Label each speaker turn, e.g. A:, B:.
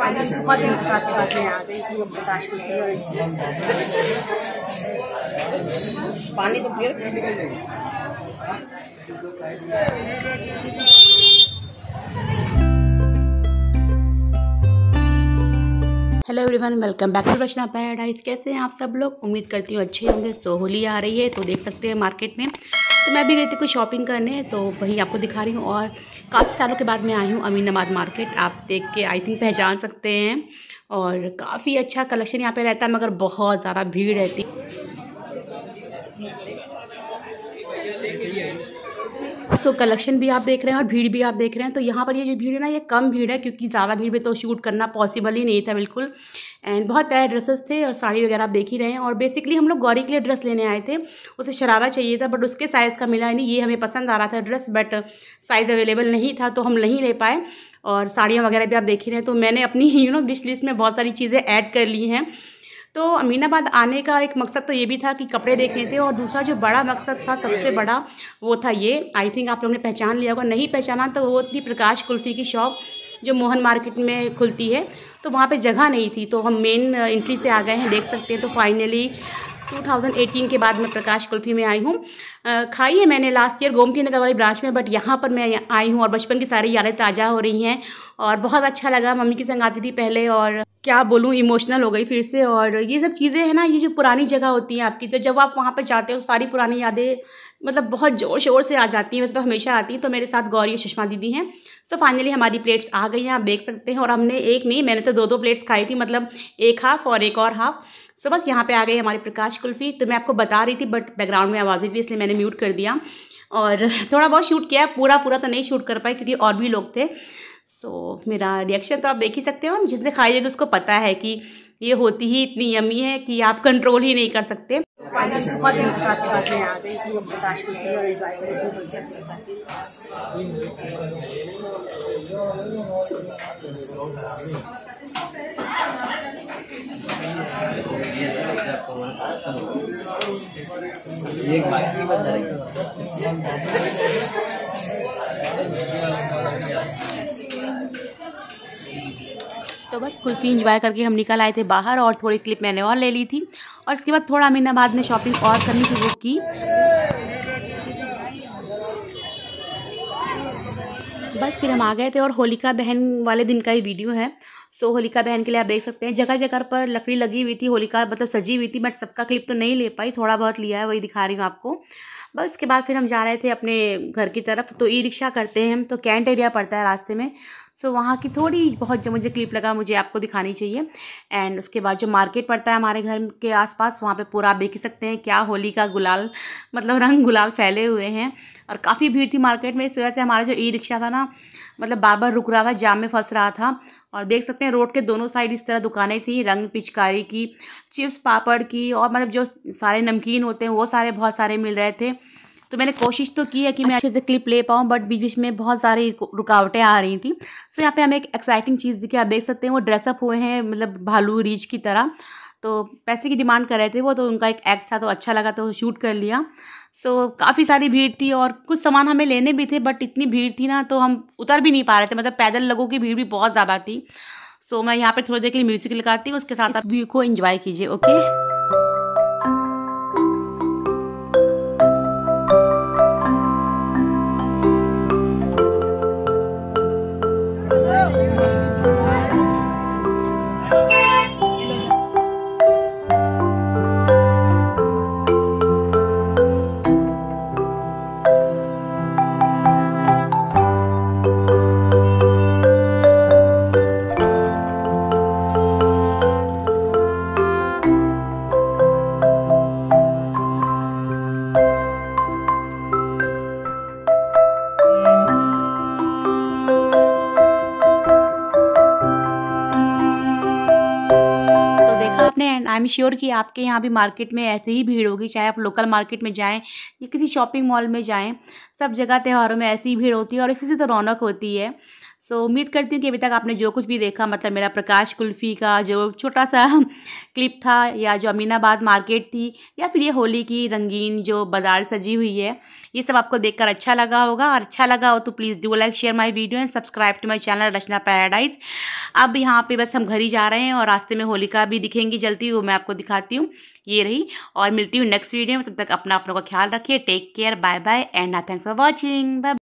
A: पानी तो फिर hello everyone welcome back to Rachna Paradise कैसे हैं आप सब लोग उम्मीद करती हूँ अच्छे होंगे सो होली आ रही है तो देख सकते हैं मार्केट में तो मैं भी गई थी कुछ शॉपिंग करने तो वही आपको दिखा रही हूँ और काफ़ी सालों के बाद मैं आई हूँ अमीनाबाद मार्केट आप देख के आई थिंक पहचान सकते हैं और काफ़ी अच्छा कलेक्शन यहाँ पे रहता है मगर बहुत ज़्यादा भीड़ रहती सो so, कलेक्शन भी आप देख रहे हैं और भीड़ भी आप देख रहे हैं तो यहाँ पर ये जो भीड़ है ना ये कम भीड़ है क्योंकि ज़्यादा भीड़ में तो शूट करना पॉसिबल ही नहीं था बिल्कुल एंड बहुत प्यारे ड्रेसेस थे और साड़ी वगैरह आप देख ही रहे हैं और बेसिकली हम लोग गौरी के लिए ड्रेस लेने आए थे उसे शरारा चाहिए था बट उसके साइज़ का मिला नहीं ये हमें पसंद आ रहा था ड्रेस बट साइज़ अवेलेबल नहीं था तो हम नहीं ले पाए और साड़ियाँ वगैरह भी आप देख ही रहे हैं तो मैंने अपनी यू नो विश लिस्ट में बहुत सारी चीज़ें ऐड कर ली हैं तो अमीनाबाद आने का एक मकसद तो ये भी था कि कपड़े देखने थे और दूसरा जो बड़ा मकसद था सबसे बड़ा वो था ये आई थिंक आप लोगों ने पहचान लिया होगा नहीं पहचाना तो वो थी प्रकाश कुल्फ़ी की शॉप जो मोहन मार्केट में खुलती है तो वहाँ पे जगह नहीं थी तो हम मेन एंट्री uh, से आ गए हैं देख सकते हैं तो फाइनली 2018 के बाद मैं प्रकाश कुल्फी में आई हूँ uh, खाई है मैंने लास्ट ईयर गोमती नगर वाली ब्रांच में बट यहाँ पर मैं आई हूँ और बचपन की सारी यादें ताज़ा हो रही हैं और बहुत अच्छा लगा मम्मी के संग आती थी पहले और क्या बोलूँ इमोशनल हो गई फिर से और ये सब चीज़ें हैं ना ये जो पुरानी जगह होती हैं आपकी तो जब आप वहाँ पर जाते हो सारी पुरानी यादें मतलब बहुत ज़ोर शोर से आ जाती हैं मतलब तो हमेशा आती हैं तो मेरे साथ गौरी और सुषमा दीदी हैं सो फाइनली हमारी प्लेट्स आ गई हैं आप देख सकते हैं और हमने एक नहीं मैंने तो दो दो प्लेट्स खाई थी मतलब एक हाफ़ और एक और हाफ़ सो बस यहाँ पे आ गई हमारी प्रकाश कुल्फ़ी तो मैं आपको बता रही थी बट बैकग्राउंड में आवाज़ थी इसलिए मैंने म्यूट कर दिया और थोड़ा बहुत शूट किया पूरा पूरा तो नहीं शूट कर पाए क्योंकि और भी लोग थे सो so, मेरा रिएक्शन तो आप देख ही सकते हो जिसने खाई होगी उसको पता है कि ये होती ही इतनी यमी है कि आप कंट्रोल ही नहीं कर सकते एक तो बस कुल्फ़ी इंजॉय करके हम निकल आए थे बाहर और थोड़ी क्लिप मैंने और ले ली थी और इसके बाद थोड़ा अमीनाबाद में शॉपिंग और करनी शुरू की बस फिर हम आ गए थे और होलिका बहन वाले दिन का ही वीडियो है सो so, होलिका बहन के लिए आप देख सकते हैं जगह जगह पर लकड़ी लगी हुई थी होलिका मतलब सजी हुई थी बट सबका क्लिप तो नहीं ले पाई थोड़ा बहुत लिया है वही दिखा रही हूँ आपको बस उसके बाद फिर हम जा रहे थे अपने घर की तरफ तो ई रिक्शा करते हैं हम तो कैंट एरिया पड़ता है रास्ते में सो वहाँ की थोड़ी बहुत जो मुझे क्लिप लगा मुझे आपको दिखानी चाहिए एंड उसके बाद जो मार्केट पड़ता है हमारे घर के आसपास वहाँ पे पूरा आप देख ही सकते हैं क्या होली का गुलाल मतलब रंग गुलाल फैले हुए हैं और काफ़ी भीड़ थी मार्केट में इस वजह से हमारा जो ई रिक्शा था ना मतलब बार बार रुक रहा था जाम में फंस रहा था और देख सकते हैं रोड के दोनों साइड इस तरह दुकानें थी रंग पिचकारी की चिप्स पापड़ की और मतलब जो सारे नमकीन होते हैं वो सारे बहुत सारे मिल रहे थे तो मैंने कोशिश तो की है कि मैं अच्छे से क्लिप ले पाऊँ बट बीच बीच में बहुत सारी रुकावटें आ रही थी सो यहाँ पर हमें एक एक्साइटिंग चीज़ दिखी आप देख सकते हैं वो ड्रेसअप हुए हैं मतलब भालू रीच की तरह तो पैसे की डिमांड कर रहे थे वो तो उनका एक एक्ट था तो अच्छा लगा तो शूट कर लिया सो so, काफ़ी सारी भीड़ थी और कुछ सामान हमें लेने भी थे बट इतनी भीड़ थी ना तो हम उतर भी नहीं पा रहे थे मतलब पैदल लोगों की भीड़ भी बहुत ज़्यादा थी सो so, मैं यहाँ पे थोड़ी देर के लिए म्यूज़िक लगाती हूँ उसके साथ आप व्यू को इन्जॉय कीजिए ओके अपने एंड आई एम श्योर कि आपके यहाँ भी मार्केट में ऐसे ही भीड़ होगी चाहे आप लोकल मार्केट में जाएँ या किसी शॉपिंग मॉल में जाएँ सब जगह त्यौहारों में ऐसी ही भीड़ होती है और इसी से तो रौनक होती है सो so, उम्मीद करती हूँ कि अभी तक आपने जो कुछ भी देखा मतलब मेरा प्रकाश कुल्फ़ी का जो छोटा सा क्लिप था या जो अमीनाबाद मार्केट थी या फिर ये होली की रंगीन जो बाजार सजी हुई है ये सब आपको देखकर अच्छा लगा होगा और अच्छा लगा हो तो please do like share my video and subscribe to my channel Rachna Paradise अब यहाँ पर बस हम घर ही जा रहे हैं और रास्ते में होलिका भी दिखेंगी जलती वो मैं आपको दिखाती हूँ ये रही और मिलती हूँ नेक्स्ट वीडियो में तब तक अपना अपनों का ख्याल रखिए take care bye bye and thanks for watching bye